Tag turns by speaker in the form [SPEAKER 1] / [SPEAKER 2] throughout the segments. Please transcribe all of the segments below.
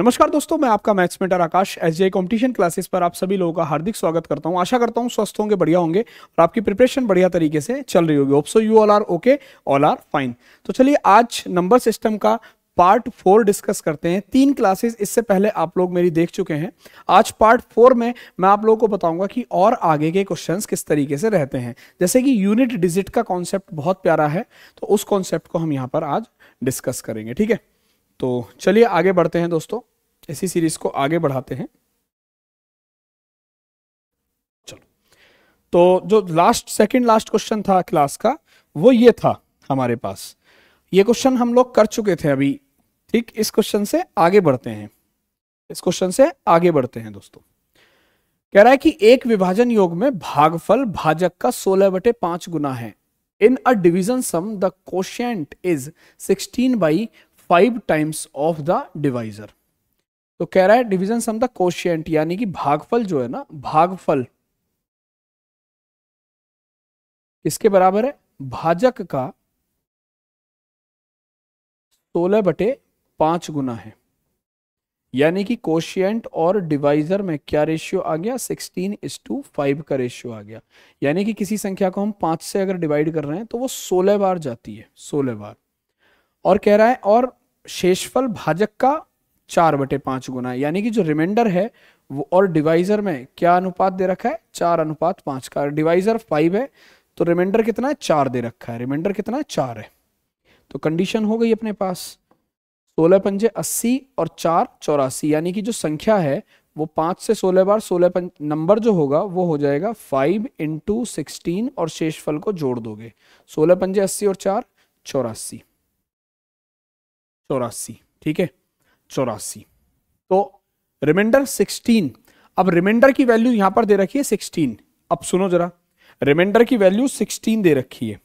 [SPEAKER 1] नमस्कार दोस्तों मैं आपका maths matter Akash S G competition classes पर आप सभी लोगों का हार्दिक स्वागत करता हूं आशा करता हूं स्वस्थ होंगे बढ़िया होंगे और आपकी प्रिपरेशन बढ़िया तरीके से चल रही होगी hope so you all are okay all are fine तो चलिए आज नंबर सिस्टम का पार्ट फोर डिस्कस करते हैं तीन क्लासेस इससे पहले आप लोग मेरी देख चुके हैं आज पार्ट फोर में मैं आप लोगों को बताऊंगा कि और आगे के क्वेश्चंस किस तरीके से रहते हैं जैसे कि यूनिट डिजिट का कॉन्सेप्ट बहुत प्यारा है तो उस कॉन्सेप्ट को हम यहाँ पर आज डिस्कस करेंगे ठीक है तो चलिए आगे बढ़ते हैं दोस्तों इसी सीरीज को आगे बढ़ाते हैं चलो तो जो लास्ट सेकंड लास्ट क्वेश्चन था क्लास का वो ये था हमारे पास ये क्वेश्चन हम लोग कर चुके थे अभी ठीक इस क्वेश्चन से आगे बढ़ते हैं इस क्वेश्चन से आगे बढ़ते हैं दोस्तों कह रहा है कि एक विभाजन योग में भागफल भाजक का सोलह बटे पांच गुना है in a division sum the question is sixteen by five times of the divisor तो कह रहा है डिविजन सम द कोशियंट यानी कि भागफल जो है ना भागफल इसके बराबर है भाजक का सोलह बटे पांच गुना है यानी कि कोशियंट और डिवाइजर में क्या रेशियो आ गया सिक्सटीन इस टू फाइव का रेशियो आ गया यानी कि किसी संख्या को हम पांच से अगर डिवाइड कर रहे हैं तो वो सोलह बार जाती है सोलह बार और कह रहा है और शेषफल भाजक का चार बटे पांच गुना यानी कि जो रिमाइंडर है वो और डिवाइजर में क्या अनुपात दे रखा है चार अनुपात पांच का डिवाइजर फाइव है तो रिमाइंडर कितना है चार दे रखा है रिमाइंडर कितना है चार है तो कंडीशन हो गई अपने पास सोलह पंजे अस्सी और चार चौरासी यानी कि जो संख्या है वो पांच से सोलह बार सोलह नंबर जो होगा वो हो जाएगा फाइव इंटू सिक्सटीन और शेषफल को जोड़ दोगे सोलह पंजे अस्सी और चार चौरासी चौरासी ठीक है चौरासी तो रिमाइंडर सिक्सटीन अब रिमाइंडर की वैल्यू यहां पर दे रखी है सिक्सटीन अब सुनो जरा रिमाइंडर की वैल्यू सिक्सटीन दे रखी है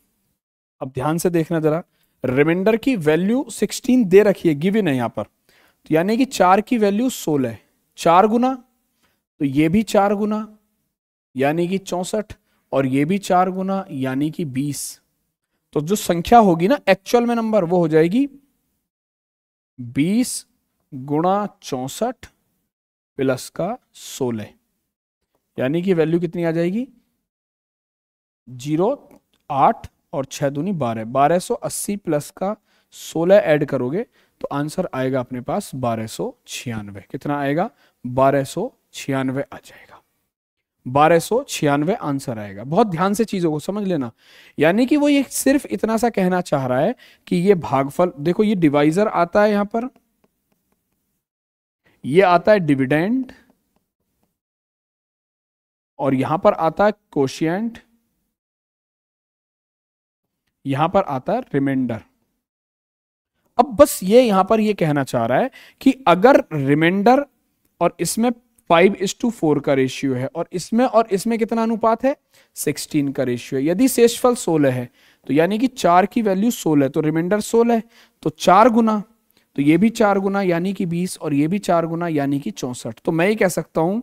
[SPEAKER 1] अब ध्यान से देखना जरा रिमाइंडर की वैल्यू सिक्सटीन दे रखी है गिवन है यहां पर तो यानी कि चार की वैल्यू सोलह चार गुना तो ये भी चार गुना यानी कि चौसठ और ये भी चार गुना यानी कि बीस तो जो संख्या होगी ना एक्चुअल में नंबर वो हो जाएगी बीस गुणा चौसठ प्लस का सोलह यानी कि वैल्यू कितनी आ जाएगी जीरो आठ और छह दूनी बारह बारह सो अस्सी प्लस का सोलह ऐड करोगे तो आंसर आएगा अपने पास बारह सो छियानवे कितना आएगा बारह सो छियानवे आ जाएगा बारह आंसर आएगा बहुत ध्यान से चीजों को समझ लेना यानी कि वो ये सिर्फ इतना सा कहना चाह रहा है कि ये भागफल देखो ये डिवाइजर आता है यहां पर ये आता है डिविडेंड और यहां पर आता है कोशियंट यहां पर आता है रिमाइंडर अब बस ये यहां पर ये कहना चाह रहा है कि अगर रिमाइंडर और इसमें फाइव इज टू फोर का रेशियो है और इसमें और इसमें कितना अनुपात है सिक्सटीन का रेशियो है यदि शेषफल सोलह है तो यानी कि चार की वैल्यू सोलह तो रिमाइंडर सोलह तो चार गुना तो ये भी चार गुना यानी कि बीस और ये भी चार गुना यानी कि चौसठ तो मैं ये कह सकता हूं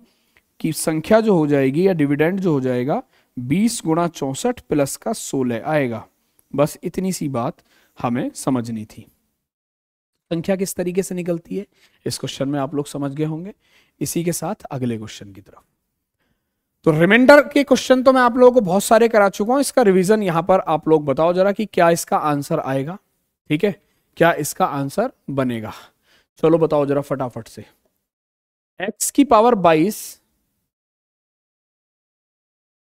[SPEAKER 1] कि संख्या जो हो जाएगी या डिविडेंड जो हो जाएगा बीस गुना चौसठ प्लस का सोलह आएगा बस इतनी सी बात हमें समझनी थी संख्या किस तरीके से निकलती है इस क्वेश्चन में आप लोग समझ गए होंगे इसी के साथ अगले क्वेश्चन की तरफ तो रिमाइंडर के क्वेश्चन तो मैं आप लोगों को बहुत सारे करा चुका हूं इसका रिवीजन यहां पर आप लोग बताओ जरा कि क्या इसका आंसर आएगा ठीक है क्या इसका आंसर बनेगा चलो बताओ जरा फटाफट से x की पावर 22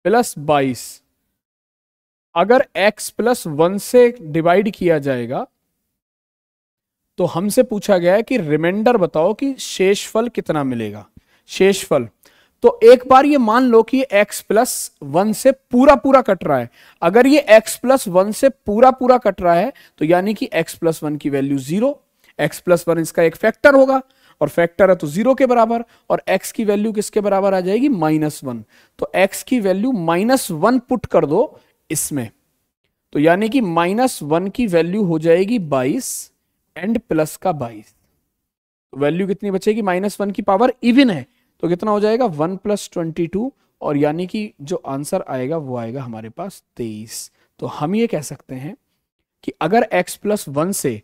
[SPEAKER 1] प्लस 22 अगर x प्लस वन से डिवाइड किया जाएगा तो हमसे पूछा गया है कि रिमाइंडर बताओ कि शेषफल कितना मिलेगा शेषफल तो एक बार ये मान लो कि x प्लस वन से पूरा पूरा कट रहा है अगर ये x प्लस वन से पूरा पूरा कट रहा है तो यानी कि x प्लस वन की value zero x plus one इसका एक फैक्टर होगा और फैक्टर है तो जीरो के बराबर और x की वैल्यू किसके बराबर आ जाएगी माइनस वन तो x की वैल्यू माइनस वन पुट कर दो इसमें तो यानी कि माइनस वन की वैल्यू हो जाएगी बाईस एंड प्लस का बाईस तो वैल्यू कितनी बचेगी माइनस वन की पावर इवन है तो कितना हो जाएगा वन प्लस ट्वेंटी टू और यानी कि जो आंसर आएगा वो आएगा हमारे पास तेईस तो हम ये कह सकते हैं कि अगर x प्लस वन से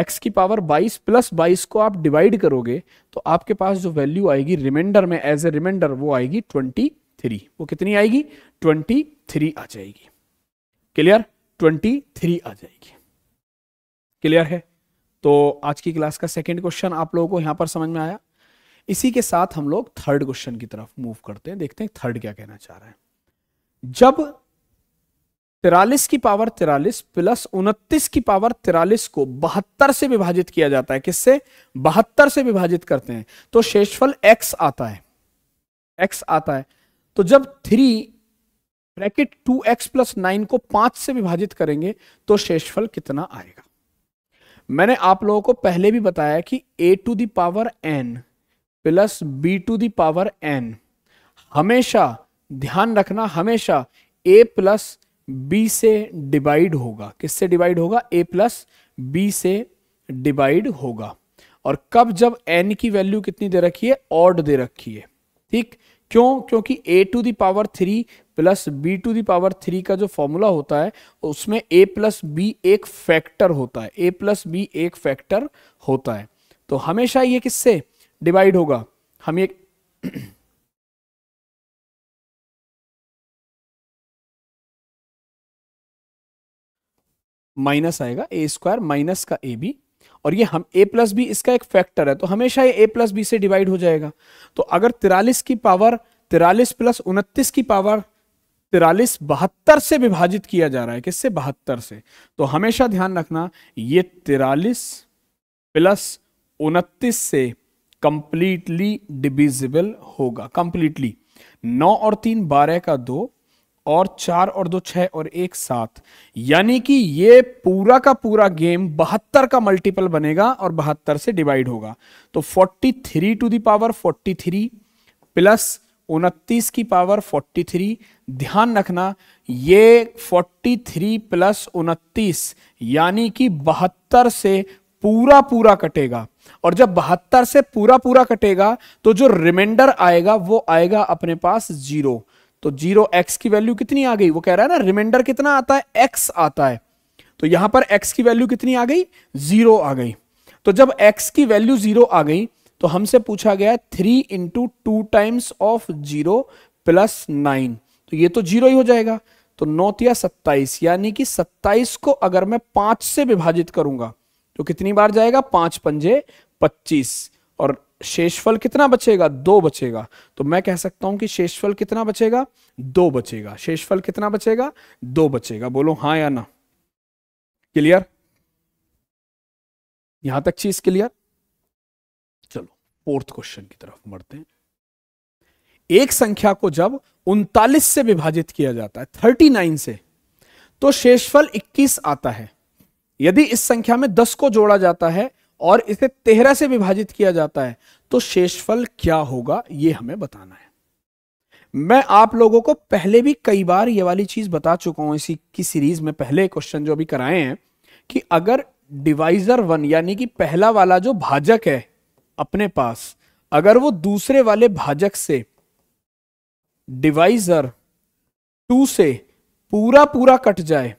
[SPEAKER 1] x की पावर 22 प्लस बाईस को आप डिवाइड करोगे तो आपके पास जो वैल्यू आएगी रिमाइंडर में एज ए रिमाइंडर वो आएगी 23 वो कितनी आएगी 23 आ जाएगी क्लियर 23 आ जाएगी क्लियर है तो आज की क्लास का सेकेंड क्वेश्चन आप लोगों को यहां पर समझ में आया इसी के साथ हम लोग थर्ड क्वेश्चन की तरफ मूव करते हैं देखते हैं थर्ड क्या कहना चाह रहे हैं जब तिरालीस की पावर तिरालीस प्लस उनतीस की पावर तिरालीस को बहत्तर से विभाजित किया जाता है किससे बहत्तर से विभाजित करते हैं तो शेषफल एक्स आता है एक्स आता है तो जब three bracket two x plus nine को पांच से विभाजित करेंगे तो शेषफल कितना आएगा मैंने आप लोगों को पहले भी बताया कि a to the power n plus b to the power n हमेशा ध्यान रखना हमेशा ए प्लस बी से डिवाइड होगा किससे डिवाइड होगा ए प्लस बी से डिवाइड होगा और कब जब एन की वैल्यू कितनी दे रखी है ऑड दे रखी है ठीक क्यों क्योंकि a to the power three plus b to the power three का जो फॉर्मूला होता है उसमें ए प्लस बी एक फैक्टर होता है ए प्लस बी एक फैक्टर होता है तो हमेशा ये किससे डिवाइड होगा हम ये माइनस आएगा ए स्क्वायर माइनस का ए बी और ये हम a प्लस बी इसका एक फैक्टर है तो हमेशा ये a प्लस बी से डिवाइड हो जाएगा तो अगर तिरालीस की पावर तिरालीस प्लस उनतीस की पावर तिरालीस बहत्तर से विभाजित किया जा रहा है किससे बहत्तर से तो हमेशा ध्यान रखना ये तिरालीस प्लस उनतीस से कंप्लीटली डिविजिबल होगा कंप्लीटली नौ और तीन बारह का दो और चार और दो छह और एक सात यानी कि ये पूरा का पूरा गेम बहत्तर का मल्टीपल बनेगा और बहत्तर से डिवाइड होगा तो forty three to the power forty three plus उनतीस की पावर फोर्टी थ्री ध्यान रखना ये फोर्टी थ्री प्लस उनतीस यानी कि बहत्तर से पूरा पूरा कटेगा और जब बहत्तर से पूरा पूरा कटेगा तो जो रिमाइंडर आएगा वो आएगा अपने पास जीरो तो जीरो एक्स की वैल्यू कितनी आ गई वो कह रहा है ना रिमाइंडर कितना आता है एक्स आता है तो यहां पर एक्स की वैल्यू कितनी आ गई जीरो आ गई तो जब एक्स की वैल्यू जीरो आ गई तो हमसे पूछा गया three into two times of zero plus nine तो ये तो जीरो ही हो जाएगा तो नौ या सत्ताईस यानी कि सत्ताईस को अगर मैं पांच से विभाजित करूंगा तो कितनी बार जाएगा पांच पंजे पच्चीस और शेषफल कितना बचेगा दो बचेगा तो मैं कह सकता हूं कि शेषफल कितना बचेगा दो बचेगा शेषफल कितना बचेगा दो बचेगा बोलो हाँ या ना क्लियर यहां तक चीज क्लियर चलो फोर्थ क्वेश्चन की तरफ बढ़ते हैं एक संख्या को जब उनतालीस से विभाजित किया जाता है थर्टी नाइन से तो शेषफल इक्कीस आता है यदि इस संख्या में दस को जोड़ा जाता है और इसे तेरह से विभाजित किया जाता है तो शेषफल क्या होगा ये हमें बताना है मैं आप लोगों को पहले भी कई बार ये वाली चीज बता चुका हूं इसी की सीरीज में पहले क्वेश्चन जो भी कराए हैं कि अगर डिवाइजर वन यानी कि पहला वाला जो भाजक है अपने पास अगर वो दूसरे वाले भाजक से डिवाइजर टू से पूरा पूरा कट जाए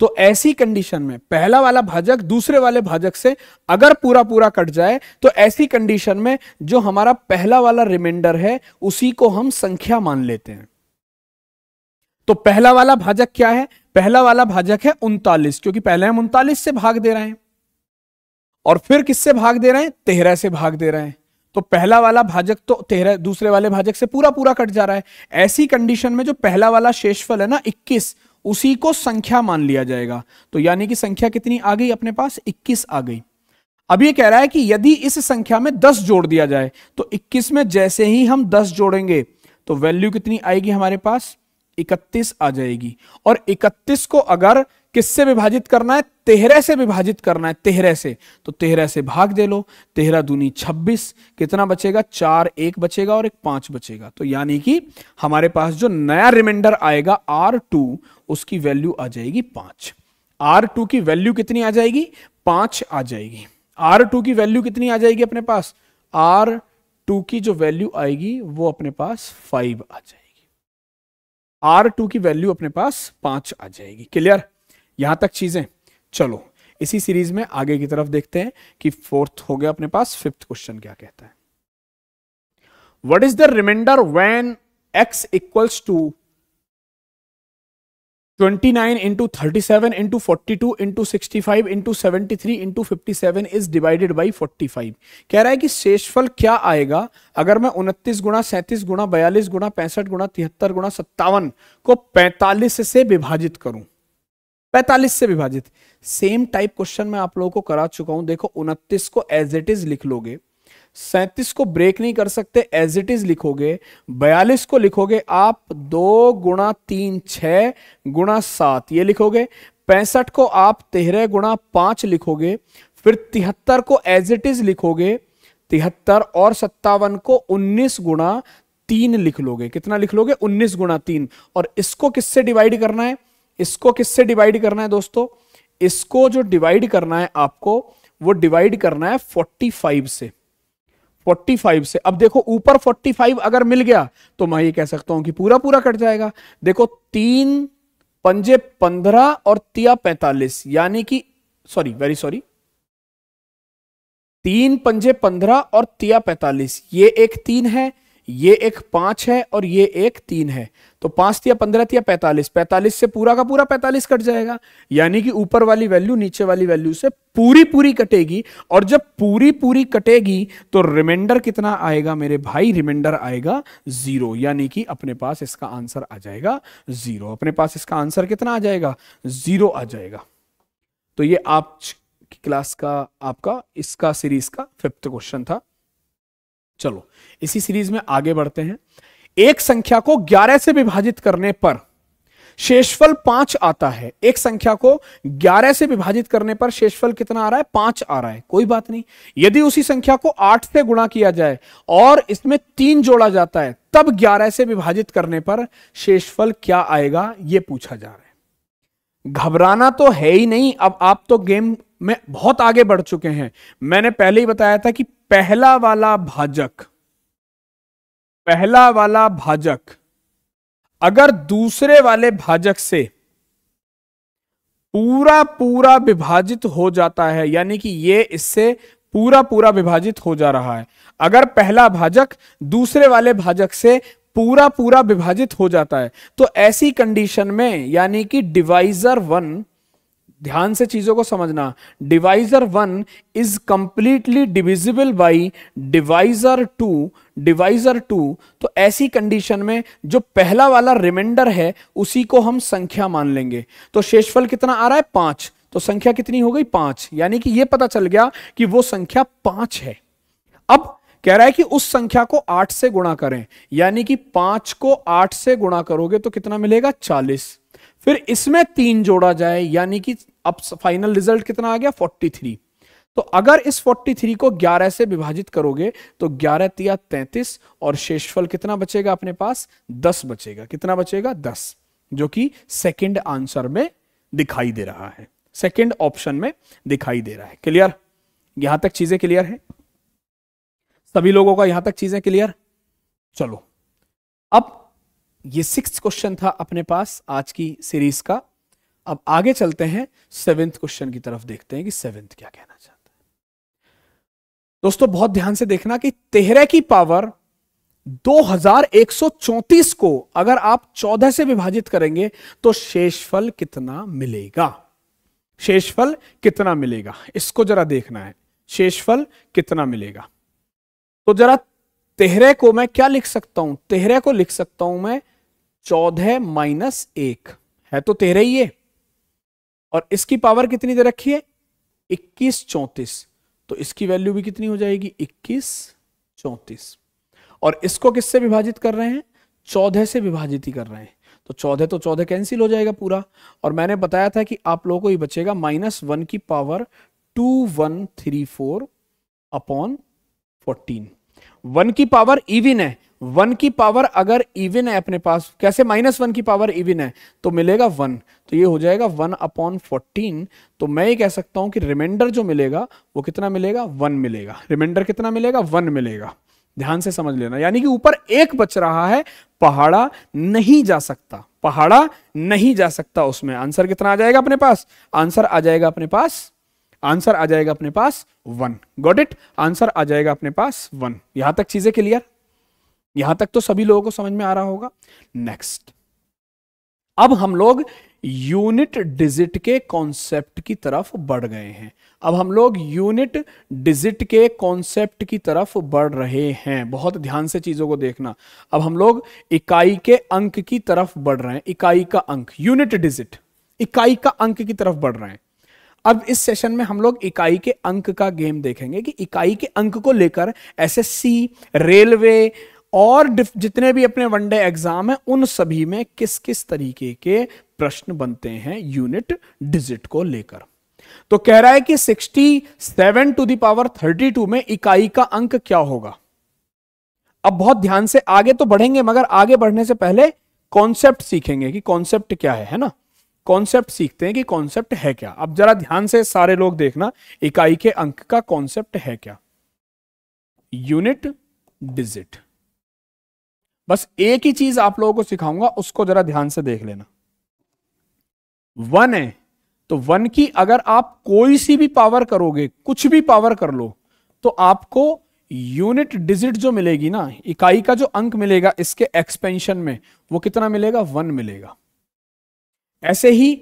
[SPEAKER 1] तो ऐसी कंडीशन में पहला वाला भाजक दूसरे वाले भाजक से अगर पूरा पूरा कट जाए तो ऐसी कंडीशन में जो हमारा पहला वाला रिमाइंडर है उसी को हम संख्या मान लेते हैं तो पहला वाला भाजक क्या है पहला वाला भाजक है उनतालीस क्योंकि पहले हम उनतालीस से भाग दे रहे हैं और फिर किससे भाग दे रहे हैं तेरह से भाग दे रहे हैं तो पहला वाला भाजक तो तेरह दूसरे वाले भाजक से पूरा पूरा कट जा रहा है ऐसी कंडीशन में जो पहला वाला शेषफल है ना 21 उसी को संख्या मान लिया जाएगा तो यानी कि संख्या कितनी आ गई अपने पास 21 आ गई अब ये कह रहा है कि यदि इस संख्या में 10 जोड़ दिया जाए तो 21 में जैसे ही हम 10 जोड़ेंगे तो वैल्यू कितनी आएगी हमारे पास 31 आ जाएगी और 31 को अगर किससे विभाजित करना है तेहरे से विभाजित करना है तेहरे से तो तेहरे से भाग दे लो तेहरा दूनी छब्बीस कितना बचेगा चार एक बचेगा और एक पांच बचेगा तो यानी कि हमारे पास जो नया रिमाइंडर आएगा आर टू उसकी वैल्यू आ जाएगी पांच आर टू की वैल्यू कितनी आ जाएगी पांच आ जाएगी आर टू की वैल्यू कितनी आ जाएगी अपने पास आर टू की जो वैल्यू आएगी वो अपने पास फाइव आ जाएगी आर टू की वैल्यू अपने पास पांच आ जाएगी क्लियर यहां तक चीजें चलो इसी सीरीज में आगे की तरफ देखते हैं कि फोर्थ हो गया अपने पास फिफ्थ क्वेश्चन क्या कहता है what is the remainder when x equals to 29 into sixty five into seventy three into fifty seven is divided by forty five कह रहा है कि शेषफल क्या आएगा अगर मैं उनतीस गुणा सैंतीस गुणा बयालीस गुणा पैंसठ गुणा तिहत्तर गुणा सत्तावन को पैंतालीस से विभाजित करूं पैतालीस से विभाजित सेम टाइप क्वेश्चन मैं आप लोगों को करा चुका हूं देखो उनतीस को एज इट इज लिख लोगे सैतीस को ब्रेक नहीं कर सकते एज इट इज लिखोगे बयालीस को लिखोगे आप दो गुणा तीन छह गुणा सात ये लिखोगे पैंसठ को आप तेरह गुणा पांच लिखोगे फिर तिहत्तर को एज इट इज लिखोगे तिहत्तर और सत्तावन को उन्नीस गुणा तीन लिख लोगे कितना लिख लोगे उन्नीस गुणा तीन और इसको किससे डिवाइड करना है इसको किससे डिवाइड करना है दोस्तों इसको जो डिवाइड करना है आपको वो डिवाइड करना है 45 से 45 से अब देखो ऊपर 45 अगर मिल गया तो मैं ये कह सकता हूं कि पूरा पूरा कट जाएगा देखो तीन पंजे पंद्रह और तिया पैंतालीस यानी कि सॉरी वेरी सॉरी तीन पंजे पंद्रह और तिया पैंतालीस ये एक तीन है ये एक पांच है और ये एक तीन है तो पांच या पंद्रह या पैंतालीस पैंतालीस से पूरा का पूरा पैंतालीस कट जाएगा यानी कि ऊपर वाली वैल्यू नीचे वाली वैल्यू से पूरी पूरी कटेगी और जब पूरी पूरी कटेगी तो रिमाइंडर कितना आएगा मेरे भाई रिमाइंडर आएगा जीरो यानी कि अपने पास इसका आंसर आ जाएगा जीरो अपने पास इसका आंसर कितना आ जाएगा जीरो आ जाएगा तो ये आप क्लास का आपका इसका सीरीज का फिफ्थ क्वेश्चन था चलो इसी सीरीज में आगे बढ़ते हैं एक संख्या को 11 से विभाजित करने पर शेषफल पांच आता है एक संख्या को 11 से विभाजित करने पर शेषफल कितना आ रहा है पांच आ रहा है कोई बात नहीं यदि उसी संख्या को आठ से गुणा किया जाए और इसमें तीन जोड़ा जाता है तब 11 से विभाजित करने पर शेषफल क्या आएगा यह पूछा जा रहा है घबराना तो है ही नहीं अब आप तो गेम में बहुत आगे बढ़ चुके हैं मैंने पहले ही बताया था कि पहला वाला भाजक पहला वाला भाजक अगर दूसरे वाले भाजक से पूरा पूरा विभाजित हो जाता है यानी कि ये इससे पूरा पूरा विभाजित हो जा रहा है अगर पहला भाजक दूसरे वाले भाजक से पूरा पूरा विभाजित हो जाता है तो ऐसी कंडीशन में यानी कि डिवाइजर वन ध्यान से चीजों को समझना divisor one is completely divisible by divisor two divisor two तो ऐसी कंडीशन में जो पहला वाला रिमाइंडर है उसी को हम संख्या मान लेंगे तो शेषफल कितना आ रहा है पांच तो संख्या कितनी हो गई पांच यानी कि यह पता चल गया कि वो संख्या पांच है अब कह रहा है कि उस संख्या को आठ से गुणा करें यानी कि पांच को आठ से गुणा करोगे तो कितना मिलेगा चालीस फिर इसमें तीन जोड़ा जाए यानी कि अब फाइनल रिजल्ट कितना आ गया 43 तो अगर इस 43 को 11 से विभाजित करोगे तो 11 तिया 33 और शेषफल कितना बचेगा अपने पास 10 बचेगा कितना बचेगा 10 जो कि सेकंड आंसर में दिखाई दे रहा है सेकंड ऑप्शन में दिखाई दे रहा है क्लियर यहां तक चीजें क्लियर है सभी लोगों का यहां तक चीजें क्लियर चलो अब ये सिक्स क्वेश्चन था अपने पास आज की सीरीज का अब आगे चलते हैं सेवेंथ क्वेश्चन की तरफ देखते हैं कि सेवेंथ क्या कहना चाहता है दोस्तों बहुत ध्यान से देखना कि तेरह की पावर 2134 को अगर आप 14 से विभाजित करेंगे तो शेषफल कितना मिलेगा शेषफल कितना मिलेगा इसको जरा देखना है शेषफल कितना मिलेगा तो जरा तेहरे को मैं क्या लिख सकता हूं तेहरे को लिख सकता हूं मैं चौदह माइनस एक है तो तेरह ही है और इसकी पावर कितनी दे रखी है इक्कीस चौंतीस तो इसकी वैल्यू भी कितनी हो जाएगी इक्कीस चौंतीस और इसको किससे विभाजित कर रहे हैं चौदह से विभाजित ही कर रहे हैं तो चौदह तो चौदह कैंसिल हो जाएगा पूरा और मैंने बताया था कि आप लोगों को ही बचेगा माइनस वन की power two one three four upon fourteen one की पावर इविन है वन की पावर अगर इवन है अपने पास कैसे माइनस वन की पावर इवन है तो मिलेगा वन तो ये हो जाएगा वन अपॉन फोर्टीन तो मैं ये कह सकता हूं कि रिमाइंडर जो मिलेगा वो कितना मिलेगा वन मिलेगा रिमाइंडर कितना मिलेगा वन मिलेगा ध्यान से समझ लेना यानी कि ऊपर एक बच रहा है पहाड़ा नहीं जा सकता पहाड़ा नहीं जा सकता उसमें आंसर कितना आ जाएगा अपने पास आंसर आ जाएगा अपने पास आंसर आ जाएगा अपने पास वन गॉट इट आंसर आ जाएगा अपने पास वन यहां तक चीजें क्लियर यहां तक तो सभी लोगों को समझ में आ रहा होगा नेक्स्ट अब हम लोग यूनिट डिजिट के कॉन्सेप्ट की तरफ बढ़ गए हैं अब हम लोग यूनिट डिजिट के कॉन्सेप्ट की तरफ बढ़ रहे हैं बहुत ध्यान से चीज़ों को देखना अब हम लोग इकाई के अंक की तरफ बढ़ रहे हैं इकाई का अंक यूनिट डिजिट इकाई का अंक की तरफ बढ़ रहे हैं अब इस सेशन में हम लोग इकाई के अंक का गेम देखेंगे कि इकाई के अंक को लेकर एसएससी रेलवे और जितने भी अपने वनडे एग्जाम है उन सभी में किस किस तरीके के प्रश्न बनते हैं यूनिट डिजिट को लेकर तो कह रहा है कि 67 टू दावर 32 में इकाई का अंक क्या होगा अब बहुत ध्यान से आगे तो बढ़ेंगे मगर आगे बढ़ने से पहले कॉन्सेप्ट सीखेंगे कि कॉन्सेप्ट क्या है है ना कॉन्सेप्ट सीखते हैं कि कॉन्सेप्ट है क्या अब जरा ध्यान से सारे लोग देखना इकाई के अंक का कॉन्सेप्ट है क्या यूनिट डिजिट बस एक ही चीज आप लोगों को सिखाऊंगा उसको जरा ध्यान से देख लेना वन है तो वन की अगर आप कोई सी भी पावर करोगे कुछ भी पावर कर लो तो आपको यूनिट डिजिट जो मिलेगी ना इकाई का जो अंक मिलेगा इसके एक्सपेंशन में वो कितना मिलेगा वन मिलेगा ऐसे ही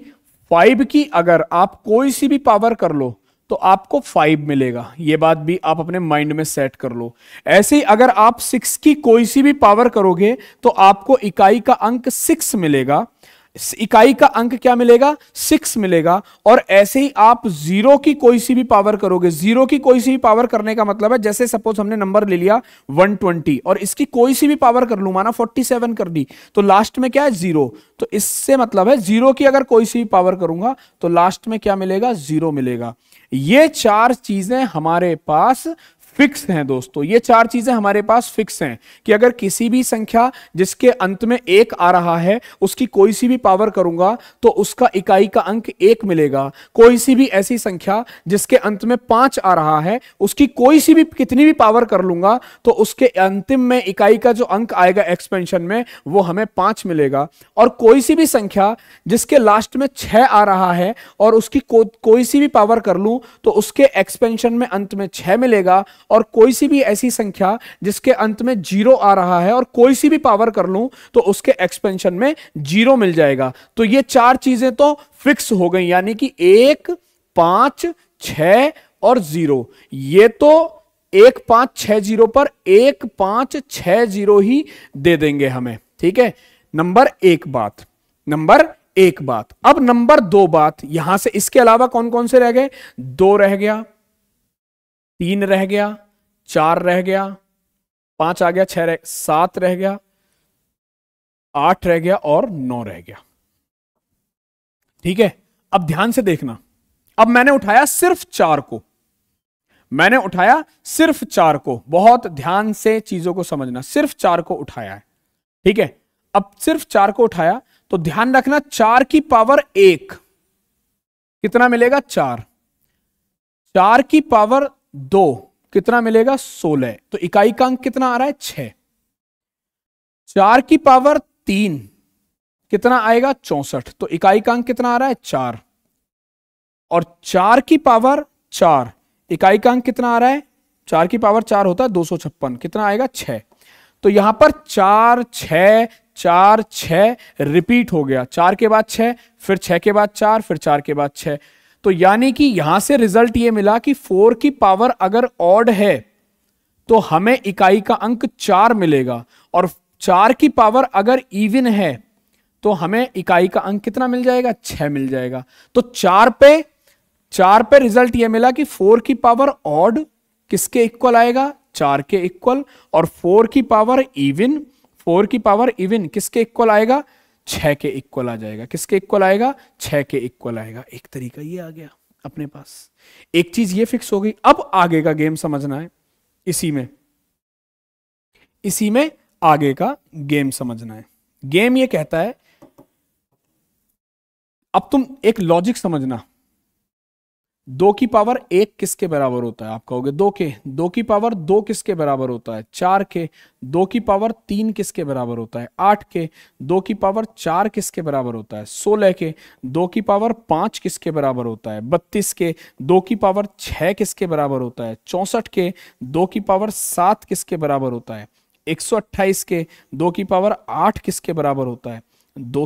[SPEAKER 1] फाइव की अगर आप कोई सी भी पावर कर लो तो आपको फाइव मिलेगा ये बात भी आप अपने माइंड में सेट कर लो ऐसे ही अगर आप सिक्स की कोई सी भी पावर करोगे तो आपको इकाई का अंक सिक्स मिलेगा इकाई का अंक क्या मिलेगा सिक्स मिलेगा और ऐसे ही आप जीरो की कोई सी भी पावर करोगे जीरो की कोई सी भी पावर करने का मतलब है जैसे सपोज हमने नंबर ले लिया वन ट्वेंटी और इसकी कोई सी भी पावर कर लू माना फोर्टी सेवन कर दी तो लास्ट में क्या है जीरो तो इससे मतलब है जीरो की अगर कोई सी भी पावर करूंगा तो लास्ट में क्या मिलेगा जीरो मिलेगा ये चार चीजें हमारे पास फिक्स हैं दोस्तों ये चार चीजें हमारे पास फिक्स हैं कि अगर किसी भी संख्या जिसके अंत में एक आ रहा है उसकी कोई सी भी पावर करूंगा तो उसका इकाई का अंक एक मिलेगा कोई सी भी ऐसी संख्या जिसके अंत में पांच आ रहा है उसकी कोई सी भी कितनी भी पावर कर लूंगा तो उसके अंतिम में इकाई का जो अंक आएगा एक्सपेंशन में वो हमें पांच मिलेगा और कोई सी भी संख्या जिसके लास्ट में छह आ रहा है और उसकी को, कोई सी भी पावर कर लूं तो उसके एक्सपेंशन में अंत में छह मिलेगा और कोई सी भी ऐसी संख्या जिसके अंत में जीरो आ रहा है और कोई सी भी पावर कर लूं तो उसके एक्सपेंशन में जीरो मिल जाएगा तो ये चार चीजें तो फिक्स हो गई यानी कि एक पांच छ और जीरो ये तो एक पांच छह जीरो पर एक पांच छह जीरो ही दे देंगे हमें ठीक है नंबर एक बात नंबर एक बात अब नंबर दो बात यहां से इसके अलावा कौन कौन से रह गए दो रह गया तीन रह गया चार रह गया पांच आ गया छह रह सात रह गया आठ रह गया और नौ रह गया ठीक है अब ध्यान से देखना अब मैंने उठाया सिर्फ चार को मैंने उठाया सिर्फ चार को बहुत ध्यान से चीजों को समझना सिर्फ चार को उठाया है ठीक है अब सिर्फ चार को उठाया तो ध्यान रखना चार की पावर एक कितना मिलेगा चार चार की पावर दो कितना मिलेगा सोलह तो इकाई का अंक कितना आ रहा है छ चार की पावर तीन कितना आएगा चौसठ तो इकाई का अंक कितना आ रहा है चार और चार की पावर चार इकाई का अंक कितना आ रहा है चार की पावर चार होता है दो सौ छप्पन कितना आएगा छ तो यहां पर चार छ चार छ रिपीट हो गया चार के बाद छ फिर छह के बाद चार फिर चार के बाद छह तो यानी कि यहां से रिजल्ट ये मिला कि फोर की पावर अगर ऑड है तो हमें इकाई का अंक चार मिलेगा और चार की पावर अगर इवन है तो हमें इकाई का अंक कितना मिल जाएगा छह मिल जाएगा तो चार पे चार पे रिजल्ट यह मिला कि फोर की पावर ऑड किसके इक्वल आएगा चार के इक्वल और फोर की पावर इवन फोर की पावर इवन किसके इक्वल आएगा छः के इक्वल आ जाएगा किसके इक्वल आएगा छः के इक्वल आएगा एक तरीका ये आ गया अपने पास एक चीज ये फिक्स हो गई अब आगे का गेम समझना है इसी में इसी में आगे का गेम समझना है गेम ये कहता है अब तुम एक लॉजिक समझना दो की पावर एक किसके बराबर होता है आप कहोगे दो के दो की पावर दो किसके बराबर होता है चार के दो की पावर तीन किसके बराबर होता है आठ के दो की पावर चार किसके बराबर होता है सोलह के दो की पावर पांच किसके बराबर होता है बत्तीस के दो की पावर छह किसके बराबर होता है चौसठ के दो की पावर सात किसके बराबर होता है अट्ठाईस के दो की पावर आठ किसके बराबर होता है दो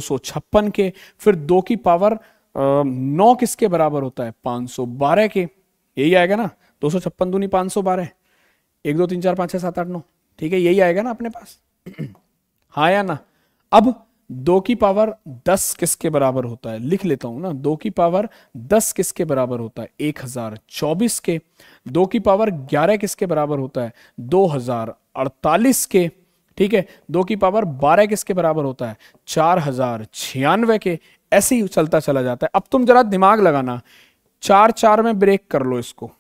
[SPEAKER 1] के फिर दो की पावर नौ किसके बराबर होता है 512 के यही आएगा ना दो सौ छप्पन दूनी पांच सौ बारह एक दो तीन चार पांच छह सात आठ नौ ठीक है यही आएगा ना अपने पास हाँ या ना अब दो की पावर दस किसके बराबर होता है लिख लेता हूं ना दो की पावर दस किसके बराबर होता है एक हजार चौबीस के दो की पावर ग्यारह किसके बराबर होता है दो हजार अड़तालीस के ठीक है दो की पावर बारह किसके बराबर होता है चार हजार छियानवे के ऐसे ही चलता चला जाता है अब तुम जरा दिमाग लगाना चार चार में ब्रेक कर लो इसको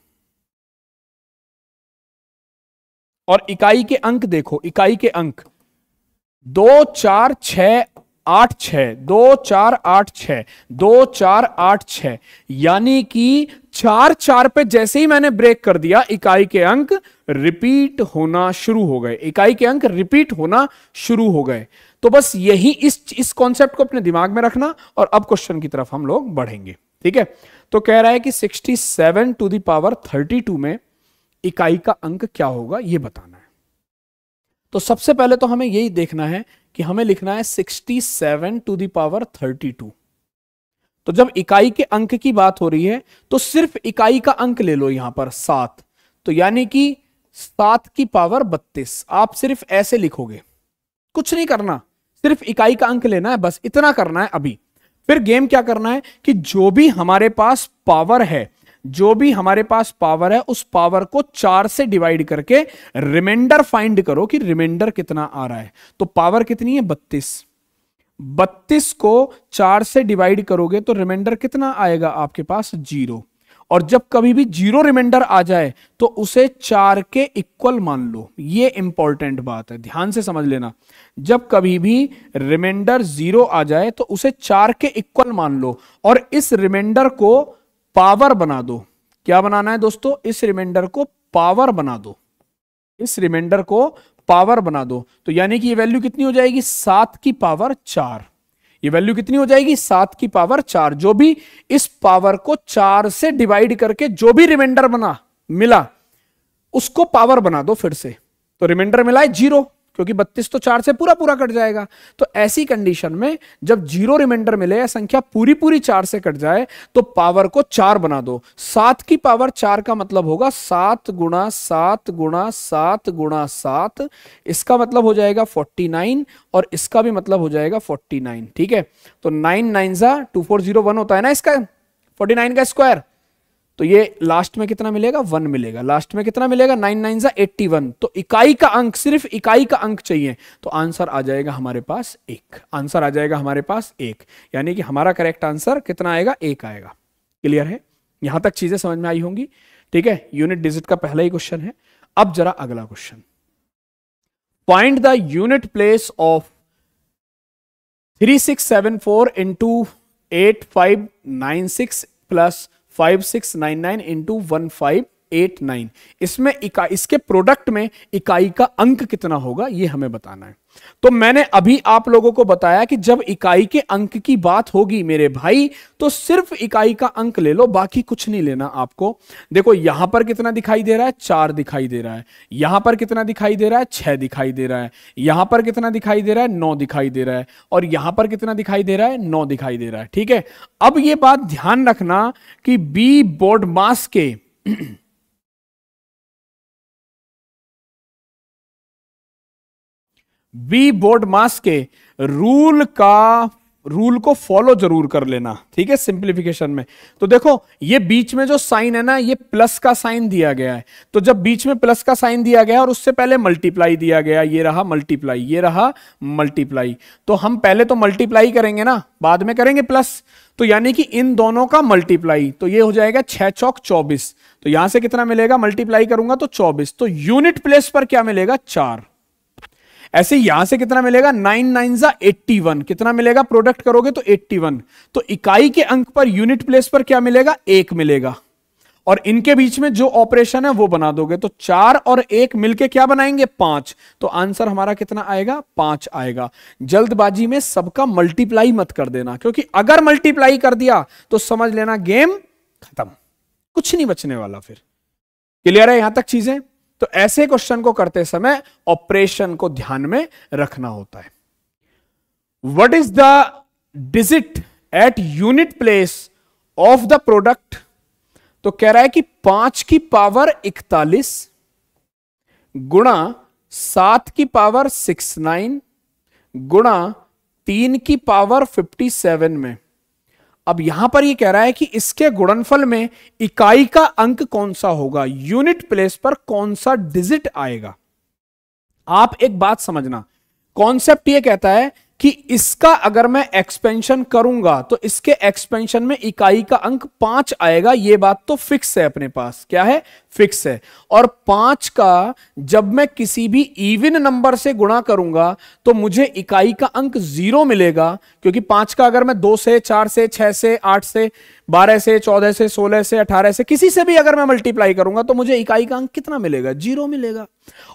[SPEAKER 1] और इकाई के अंक देखो इकाई के अंक दो चार छ आठ छ दो चार आठ छ दो चार आठ छ यानी कि चार चार पे जैसे ही मैंने ब्रेक कर दिया इकाई के अंक रिपीट होना शुरू हो गए इकाई के अंक रिपीट होना शुरू हो गए तो बस यही इस इस कॉन्सेप्ट को अपने दिमाग में रखना और अब क्वेश्चन की तरफ हम लोग बढ़ेंगे ठीक है तो कह रहा है कि 67 टू दावर थर्टी में इकाई का अंक क्या होगा यह बताना है तो सबसे पहले तो हमें यही देखना है कि हमें लिखना है 67 टू दावर टू तो जब इकाई के अंक की बात हो रही है तो सिर्फ इकाई का अंक ले लो यहां पर सात तो यानी कि सात की पावर बत्तीस आप सिर्फ ऐसे लिखोगे कुछ नहीं करना सिर्फ इकाई का अंक लेना है बस इतना करना है अभी फिर गेम क्या करना है कि जो भी हमारे पास पावर है जो भी हमारे पास पावर है उस पावर को चार से डिवाइड करके रिमाइंडर फाइंड करो कि रिमाइंडर कितना आ रहा है तो पावर कितनी है बत्तीस बत्तीस को चार से डिवाइड करोगे तो रिमाइंडर कितना आएगा आपके पास जीरो और जब कभी भी जीरो रिमाइंडर आ जाए तो उसे चार के इक्वल मान लो ये इंपॉर्टेंट बात है ध्यान से समझ लेना जब कभी भी रिमाइंडर जीरो आ जाए तो उसे चार के इक्वल मान लो और इस रिमाइंडर को पावर बना दो क्या बनाना है दोस्तों इस रिमाइंडर को पावर बना दो इस रिमाइंडर को पावर बना दो तो यानी कि ये वैल्यू कितनी हो जाएगी सात की पावर चार ये वैल्यू कितनी हो जाएगी सात की पावर चार जो भी इस पावर को चार से डिवाइड करके जो भी रिमाइंडर बना मिला उसको पावर बना दो फिर से तो रिमाइंडर मिला है जीरो क्योंकि बत्तीस तो चार से पूरा पूरा कट जाएगा तो ऐसी कंडीशन में जब जीरो रिमाइंडर मिले या संख्या पूरी पूरी चार से कट जाए तो पावर को चार बना दो सात की पावर चार का मतलब होगा सात गुणा सात गुणा सात गुणा सात इसका मतलब हो जाएगा फोर्टी नाइन और इसका भी मतलब हो जाएगा फोर्टी नाइन ठीक है तो नाइन नाइन सा टू फोर जीरो वन होता है ना इसका फोर्टी नाइन का स्क्वायर तो ये लास्ट में कितना मिलेगा वन मिलेगा लास्ट में कितना मिलेगा नाइन नाइन सा एट्टी वन तो इकाई का अंक सिर्फ इकाई का अंक चाहिए तो आंसर आ जाएगा हमारे पास एक आंसर आ जाएगा हमारे पास एक यानी कि हमारा करेक्ट आंसर कितना आएगा एक आएगा क्लियर है यहां तक चीजें समझ में आई होंगी ठीक है यूनिट डिजिट का पहला ही क्वेश्चन है अब जरा अगला question find the unit place of three six seven four into eight five nine six plus 5699 into 15 eight nine इसमें इकाई इसके प्रोडक्ट में इकाई का अंक कितना होगा ये हमें बताना है तो मैंने अभी आप लोगों को बताया कि जब इकाई के अंक की बात होगी मेरे भाई तो सिर्फ इकाई का अंक ले लो बाकी कुछ नहीं लेना आपको देखो यहां पर कितना दिखाई दे रहा है चार दिखाई दे रहा है यहां पर कितना दिखाई दे रहा है छह दिखाई दे रहा है यहां पर कितना दिखाई दे रहा है नौ दिखाई दे रहा है और यहां पर कितना दिखाई दे रहा है नौ दिखाई दे रहा है ठीक है अब यह बात ध्यान रखना कि बी बोर्ड मास के बी बोर्ड मास के रूल का रूल को फॉलो जरूर कर लेना ठीक है सिंप्लीफिकेशन में तो देखो ये बीच में जो साइन है ना ये प्लस का साइन दिया गया है तो जब बीच में प्लस का साइन दिया गया और उससे पहले मल्टीप्लाई दिया गया ये रहा मल्टीप्लाई ये रहा मल्टीप्लाई तो हम पहले तो मल्टीप्लाई करेंगे ना बाद में करेंगे प्लस तो यानी कि इन दोनों का मल्टीप्लाई तो ये हो जाएगा छह चौक चौबीस तो यहां से कितना मिलेगा मल्टीप्लाई करूंगा तो चौबीस तो यूनिट प्लेस पर क्या मिलेगा चार ऐसे यहां से कितना मिलेगा नाइन नाइन जा एट्टी वन कितना मिलेगा प्रोडक्ट करोगे तो एट्टी वन तो इकाई के अंक पर यूनिट प्लेस पर क्या मिलेगा एक मिलेगा और इनके बीच में जो ऑपरेशन है वो बना दोगे तो चार और एक मिलके क्या बनाएंगे पांच तो आंसर हमारा कितना आएगा पांच आएगा जल्दबाजी में सबका मल्टीप्लाई मत कर देना क्योंकि अगर मल्टीप्लाई कर दिया तो समझ लेना गेम खत्म कुछ नहीं बचने वाला फिर क्लियर है यहां तक चीजें तो ऐसे क्वेश्चन को करते समय ऑपरेशन को ध्यान में रखना होता है what is the digit at unit place of the product तो कह रहा है कि पांच की पावर इकतालीस गुणा सात की पावर सिक्स नाइन गुणा तीन की पावर फिफ्टी सेवन में अब यहां पर ये कह रहा है कि इसके गुणनफल में इकाई का अंक कौन सा होगा यूनिट प्लेस पर कौन सा डिजिट आएगा आप एक बात समझना कॉन्सेप्ट ये कहता है कि इसका अगर मैं एक्सपेंशन करूंगा तो इसके एक्सपेंशन में इकाई का अंक पांच आएगा यह बात तो फिक्स है अपने पास क्या है फिक्स है और पांच का जब मैं किसी भी इवन नंबर से गुणा करूंगा तो मुझे इकाई का अंक जीरो मिलेगा क्योंकि पांच का अगर मैं दो से चार से छह से आठ से बारह से चौदह से सोलह से अठारह से किसी से भी अगर मैं मल्टीप्लाई करूंगा तो मुझे इकाई का अंक कितना मिलेगा जीरो मिलेगा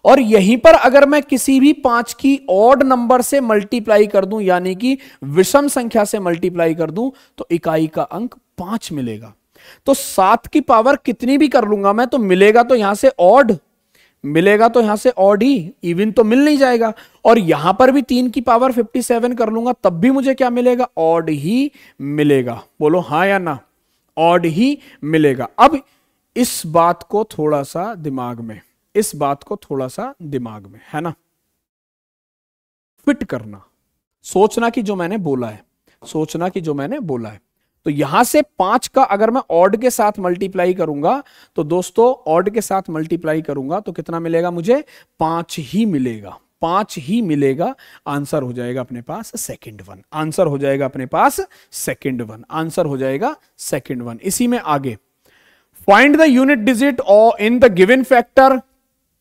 [SPEAKER 1] और यहीं पर अगर मैं किसी भी पांच की ऑड नंबर से मल्टीप्लाई कर दूं यानी कि विषम संख्या से मल्टीप्लाई कर दूं तो इकाई का अंक पांच मिलेगा तो सात की पावर कितनी भी कर लूंगा मैं तो मिलेगा तो यहां से ऑड मिलेगा तो यहां से ऑड ही इवन तो मिल नहीं जाएगा और यहां पर भी तीन की पावर 57 कर लूंगा तब भी मुझे क्या मिलेगा ऑड ही मिलेगा बोलो हाँ या ना ऑड ही मिलेगा अब इस बात को थोड़ा सा दिमाग में इस बात को थोड़ा सा दिमाग में है ना फिट करना सोचना कि जो मैंने बोला है सोचना कि जो मैंने बोला है तो यहां से पांच का अगर मैं ऑड के साथ मल्टीप्लाई करूंगा तो दोस्तों ऑड के साथ मल्टीप्लाई करूंगा तो कितना मिलेगा मुझे पांच ही मिलेगा पांच ही मिलेगा आंसर हो जाएगा अपने पास सेकंड वन आंसर हो जाएगा अपने पास सेकंड वन आंसर हो जाएगा सेकंड वन इसी में आगे फाइंड द यूनिट डिजिट और in the given factor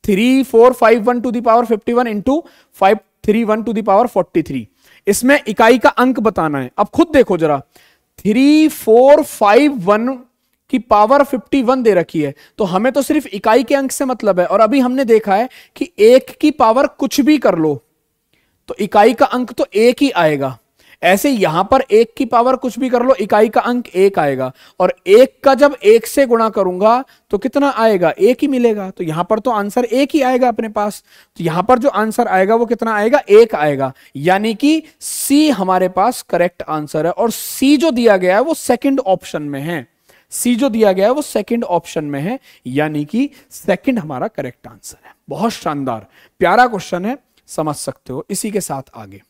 [SPEAKER 1] three four five one two the power fifty one into five three one two the power forty three इसमें इकाई का अंक बताना है अब खुद देखो जरा थ्री फोर फाइव वन की पावर फिफ्टी वन दे रखी है तो हमें तो सिर्फ इकाई के अंक से मतलब है और अभी हमने देखा है कि एक की पावर कुछ भी कर लो तो इकाई का अंक तो एक ही आएगा ऐसे यहां पर एक की पावर कुछ भी कर लो इकाई का अंक एक आएगा और एक का जब एक से गुणा करूंगा तो कितना आएगा एक ही मिलेगा तो यहां पर तो आंसर एक ही आएगा अपने पास तो यहां पर जो आंसर आएगा वो कितना आएगा एक आएगा यानी कि सी हमारे पास करेक्ट आंसर है और सी जो दिया गया है वो सेकेंड ऑप्शन में है सी जो दिया गया है वो सेकंड ऑप्शन में है यानी कि सेकंड हमारा करेक्ट आंसर है बहुत शानदार प्यारा क्वेश्चन है समझ सकते हो इसी के साथ आगे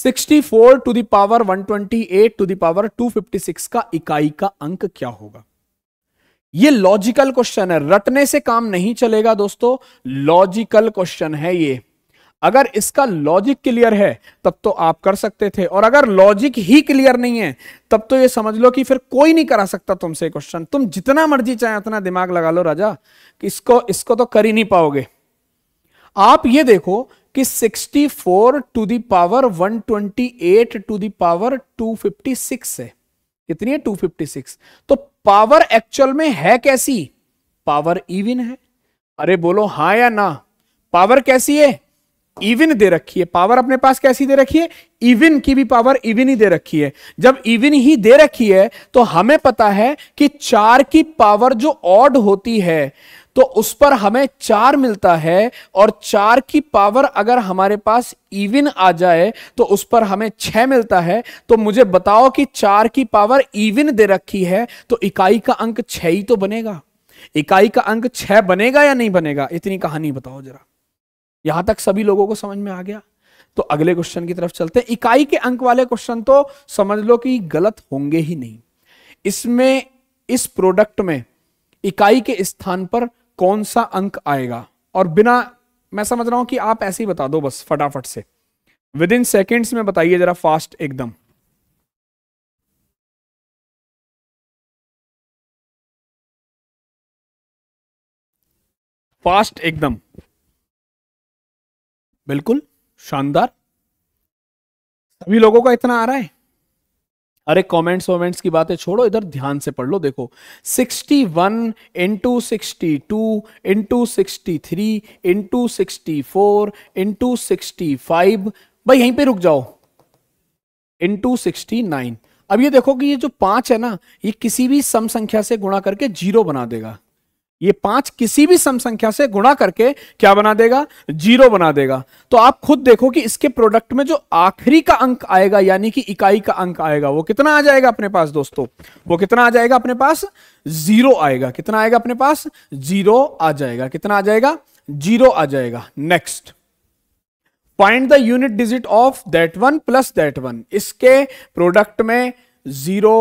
[SPEAKER 1] 64 टू दावर 128 टू दावर 256 का इकाई का अंक क्या होगा ये लॉजिकल क्वेश्चन है रटने से काम नहीं चलेगा दोस्तों लॉजिकल क्वेश्चन है ये अगर इसका लॉजिक क्लियर है तब तो आप कर सकते थे और अगर लॉजिक ही क्लियर नहीं है तब तो ये समझ लो कि फिर कोई नहीं करा सकता तुमसे क्वेश्चन तुम जितना मर्जी चाहे उतना दिमाग लगा लो राजा कि इसको इसको तो कर ही नहीं पाओगे आप ये देखो कि 64 to the power 128 to the power 256 है कितनी है 256 तो पावर एक्चुअल में है कैसी पावर इवन है अरे बोलो हाँ या ना पावर कैसी है इवन दे रखी है पावर अपने पास कैसी दे रखी है इवन की भी पावर इवन ही दे रखी है जब इवन ही दे रखी है तो हमें पता है कि चार की पावर जो ऑड होती है तो उस पर हमें चार मिलता है और चार की पावर अगर हमारे पास इवन आ जाए तो उस पर हमें छह मिलता है तो मुझे बताओ कि चार की पावर इवन दे रखी है तो इकाई का अंक छ ही तो बनेगा इकाई का अंक छह बनेगा या नहीं बनेगा इतनी कहानी बताओ जरा यहां तक सभी लोगों को समझ में आ गया तो अगले क्वेश्चन की तरफ चलते हैं इकाई के अंक वाले क्वेश्चन तो समझ लो कि गलत होंगे ही नहीं इसमें इस प्रोडक्ट में इकाई के स्थान पर कौन सा अंक आएगा और बिना मैं समझ रहा हूं कि आप ऐसे ही बता दो बस फटाफट से विद इन सेकेंड्स में बताइए जरा फास्ट एकदम फास्ट एकदम बिल्कुल शानदार सभी लोगों का इतना आ रहा है अरे कमेंट्स वमेंट्स की बातें छोड़ो इधर ध्यान से पढ़ लो देखो 61 one into sixty two into sixty three into sixty four into sixty five भाई यहीं पे रुक जाओ इंटू सिक्सटी नाइन अब ये देखो कि ये जो पांच है ना ये किसी भी सम संख्या से गुणा करके जीरो बना देगा ये पांच किसी भी सम संख्या से गुणा करके क्या बना देगा जीरो बना देगा तो आप खुद देखो कि इसके प्रोडक्ट में जो आखिरी का अंक आएगा यानी कि इकाई का अंक आएगा वो कितना आ जाएगा अपने पास दोस्तों वो कितना आ जाएगा अपने पास जीरो आएगा कितना आएगा अपने पास जीरो आ जाएगा कितना आ जाएगा जीरो आ जाएगा next find the unit digit of that one plus that one इसके प्रोडक्ट में जीरो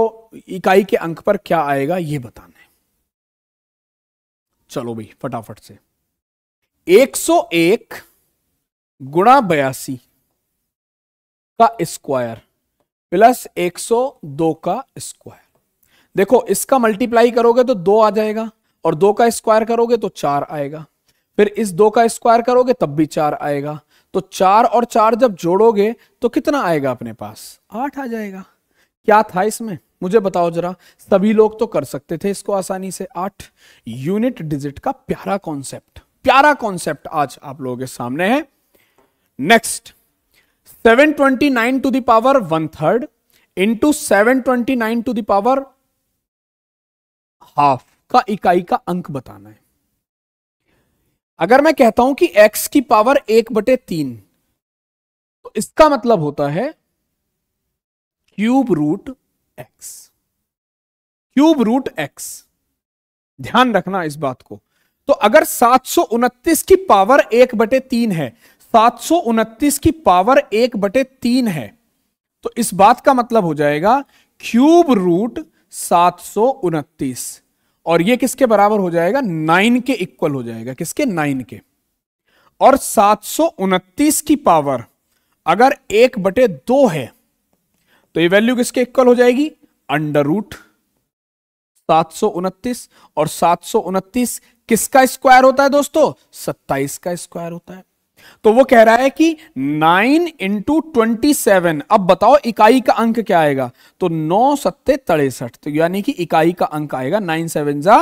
[SPEAKER 1] इकाई के अंक पर क्या आएगा यह बताना चलो भाई फटाफट से 101 गुणा बयासी का स्क्वायर प्लस 102 का स्क्वायर देखो इसका मल्टीप्लाई करोगे तो दो आ जाएगा और दो का स्क्वायर करोगे तो चार आएगा फिर इस दो का स्क्वायर करोगे तब भी चार आएगा तो चार और चार जब जोड़ोगे तो कितना आएगा अपने पास आठ आ जाएगा क्या था इसमें मुझे बताओ जरा सभी लोग तो कर सकते थे इसको आसानी से आठ यूनिट डिजिट का प्यारा कॉन्सेप्ट प्यारा कॉन्सेप्ट आज आप लोगों के सामने है next 729 to the power one third into seven twenty nine to the power half का इकाई का अंक बताना है अगर मैं कहता हूं कि x की पावर एक बटे तीन तो इसका मतलब होता है cube root x cube root x ध्यान रखना इस बात को तो अगर सात की पावर एक बटे तीन है सात की पावर एक बटे तीन है तो इस बात का मतलब हो जाएगा क्यूब रूट सात और ये किसके बराबर हो जाएगा नाइन के इक्वल हो जाएगा किसके नाइन के और सात की पावर अगर एक बटे दो है तो ये वैल्यू किसके इक्वल हो जाएगी अंडर रूट सात सौ उनतीस और सात सौ उनतीस किसका स्क्वायर होता है दोस्तों सत्ताईस का स्क्वायर होता है तो वो कह रहा है कि 9 इंटू ट्वेंटी सेवन अब बताओ इकाई का अंक क्या आएगा तो नौ सत्ते तड़ेसठ तो यानी कि इकाई का अंक आएगा नाइन सेवन जा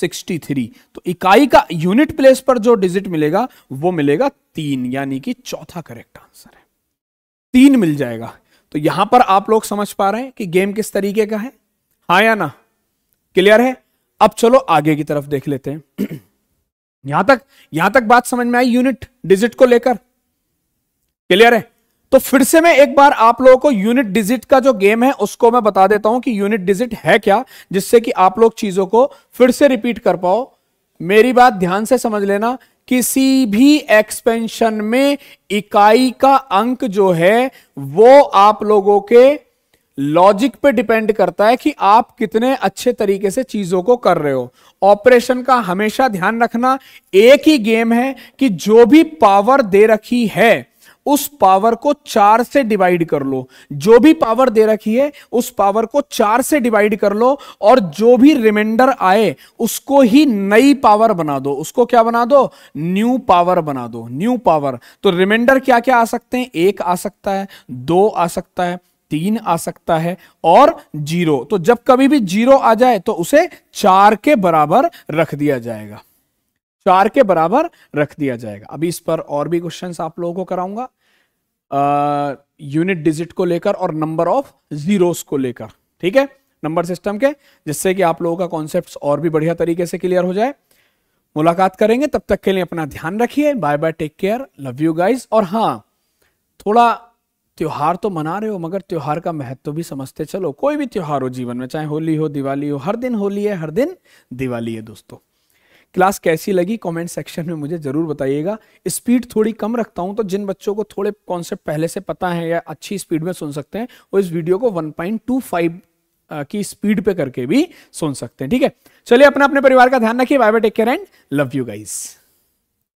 [SPEAKER 1] सिक्सटी थ्री तो इकाई का यूनिट प्लेस पर जो डिजिट मिलेगा वो मिलेगा तीन यानी कि चौथा करेक्ट आंसर है तीन मिल जाएगा तो यहां पर आप लोग समझ पा रहे हैं कि गेम किस तरीके का है हा या ना क्लियर है अब चलो आगे की तरफ देख लेते हैं यहां तक यहां तक बात समझ में आई यूनिट डिजिट को लेकर क्लियर है तो फिर से मैं एक बार आप लोगों को यूनिट डिजिट का जो गेम है उसको मैं बता देता हूं कि यूनिट डिजिट है क्या जिससे कि आप लोग चीजों को फिर से रिपीट कर पाओ मेरी बात ध्यान से समझ लेना किसी भी एक्सपेंशन में इकाई का अंक जो है वो आप लोगों के लॉजिक पे डिपेंड करता है कि आप कितने अच्छे तरीके से चीजों को कर रहे हो ऑपरेशन का हमेशा ध्यान रखना एक ही गेम है कि जो भी पावर दे रखी है उस पावर को चार से डिवाइड कर लो जो भी पावर दे रखी है उस पावर को चार से डिवाइड कर लो और जो भी रिमाइंडर आए उसको ही नई पावर बना दो उसको क्या बना दो न्यू पावर बना दो न्यू पावर तो रिमाइंडर क्या क्या आ सकते हैं एक आ सकता है दो आ सकता है तीन आ सकता है और जीरो तो जब कभी भी जीरो आ जाए तो उसे चार के बराबर रख दिया जाएगा चार के बराबर रख दिया जाएगा अभी इस पर और भी क्वेश्चंस आप लोगों को कराऊंगा यूनिट डिजिट को लेकर और नंबर ऑफ जीरोस को लेकर ठीक है नंबर सिस्टम के जिससे कि आप लोगों का कॉन्सेप्ट और भी बढ़िया तरीके से क्लियर हो जाए मुलाकात करेंगे तब तक के लिए अपना ध्यान रखिए bye bye take care love you guys और हाँ थोड़ा त्योहार तो मना रहे हो मगर त्योहार का महत्व तो भी समझते चलो कोई भी त्योहार हो जीवन में चाहे होली हो दिवाली हो हर दिन होली है हर दिन दिवाली है दोस्तों क्लास कैसी लगी कमेंट सेक्शन में मुझे ज़रूर बताइएगा स्पीड थोड़ी कम रखता हूं तो जिन बच्चों को थोड़े कॉन्सेप्ट पहले से पता है या अच्छी स्पीड में सुन सकते हैं वो इस वीडियो को 1.25 की स्पीड पे करके भी सुन सकते हैं ठीक है चलिए अपने अपने परिवार का ध्यान रखिए bye bye take care and love you guys